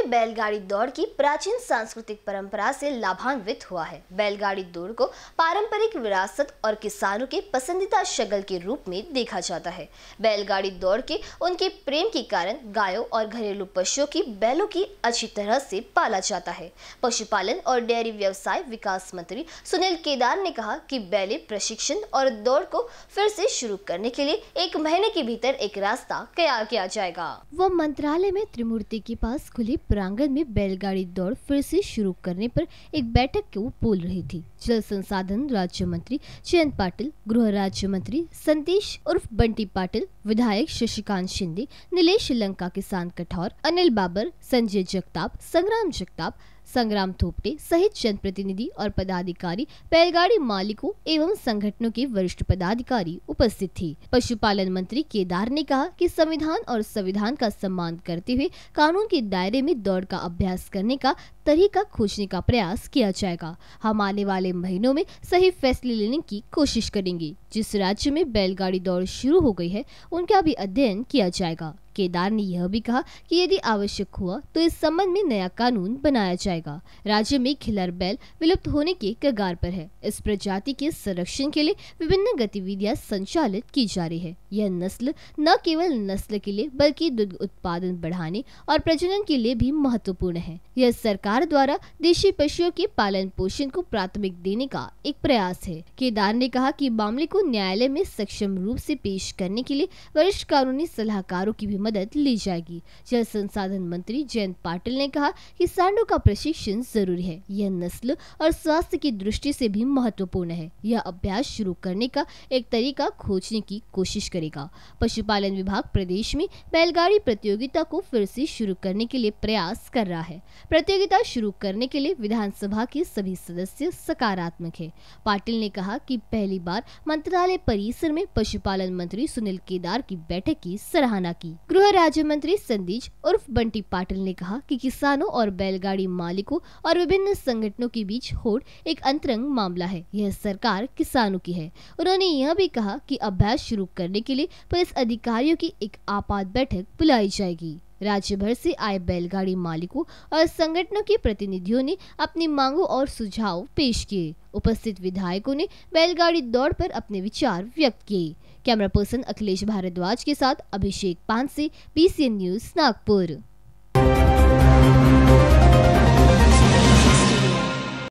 में बैलगाड़ी दौड़ की प्राचीन सांस्कृतिक परंपरा से लाभान्वित हुआ है बैलगाड़ी दौड़ को पारंपरिक विरासत और किसानों के पसंदीदा शगल के रूप में देखा जाता है बैलगाड़ी दौड़ के उनके प्रेम के कारण गायों और घरेलू पशुओं की बैलों की अच्छी तरह से पाला जाता है पशुपालन और डेयरी व्यवसाय विकास मंत्री सुनील केदार ने कहा कि बैले प्रशिक्षण और दौड़ को फिर से शुरू करने के लिए एक महीने के भीतर एक रास्ता तैयार किया जाएगा वो मंत्रालय में त्रिमूर्ति के पास खुली प्रांगण में बैलगाड़ी दौड़ फिर से शुरू करने पर एक बैठक को बोल रही थी जल संसाधन राज्य मंत्री जयंत पाटिल गृह राज्य मंत्री संदेश उर्फ बंटी पाटिल विधायक शशिकांत शिंदे नीलेश लंका किसान कठौर अनिल बाबर संजय जगताप संग्राम जगताप संग्राम थोपटे सहित जनप्रतिनिधि और पदाधिकारी बैलगाड़ी मालिकों एवं संगठनों के वरिष्ठ पदाधिकारी उपस्थित थे पशुपालन मंत्री केदार ने कहा कि संविधान और संविधान का सम्मान करते हुए कानून के दायरे में दौड़ का अभ्यास करने का तरीका खोजने का प्रयास किया जाएगा हम आने वाले महीनों में सही फैसले लेने की कोशिश करेंगे जिस राज्य में बैलगाड़ी दौड़ शुरू हो गयी है उनका भी अध्ययन किया जाएगा केदार ने यह भी कहा कि यदि आवश्यक हुआ तो इस संबंध में नया कानून बनाया जाएगा राज्य में खिलर बैल विलुप्त होने के कगार पर है इस प्रजाति के संरक्षण के लिए विभिन्न गतिविधियां संचालित की जा रही है यह नस्ल न केवल नस्ल के लिए बल्कि दुग्ध उत्पादन बढ़ाने और प्रजनन के लिए भी महत्वपूर्ण है यह सरकार द्वारा देशी पशुओं के पालन पोषण को प्राथमिक देने का एक प्रयास है केदार ने कहा की मामले को न्यायालय में सक्षम रूप ऐसी पेश करने के लिए वरिष्ठ कानूनी सलाहकारों की भी मदद ली जाएगी जल संसाधन मंत्री जयंत पाटिल ने कहा कि सांडों का प्रशिक्षण जरूरी है यह नस्ल और स्वास्थ्य की दृष्टि से भी महत्वपूर्ण है यह अभ्यास शुरू करने का एक तरीका खोजने की कोशिश करेगा पशुपालन विभाग प्रदेश में बैलगाड़ी प्रतियोगिता को फिर से शुरू करने के लिए प्रयास कर रहा है प्रतियोगिता शुरू करने के लिए विधानसभा के सभी सदस्य सकारात्मक है पाटिल ने कहा कि पहली बार मंत्रालय परिसर में पशुपालन मंत्री सुनील केदार की बैठक की सराहना की गृह राज्य मंत्री संदीज उर्फ बंटी पाटिल ने कहा कि किसानों और बैलगाड़ी मालिकों और विभिन्न संगठनों के बीच होड़ एक अंतरंग मामला है यह सरकार किसानों की है उन्होंने यह भी कहा कि अभ्यास शुरू करने के लिए पुलिस अधिकारियों की एक आपात बैठक बुलाई जाएगी राज्य भर से आए बैलगाड़ी मालिकों और संगठनों के प्रतिनिधियों ने अपनी मांगों और सुझाव पेश किए उपस्थित विधायकों ने बैलगाड़ी दौड़ पर अपने विचार व्यक्त किए कैमरा पर्सन अखिलेश भारद्वाज के साथ अभिषेक से बी न्यूज नागपुर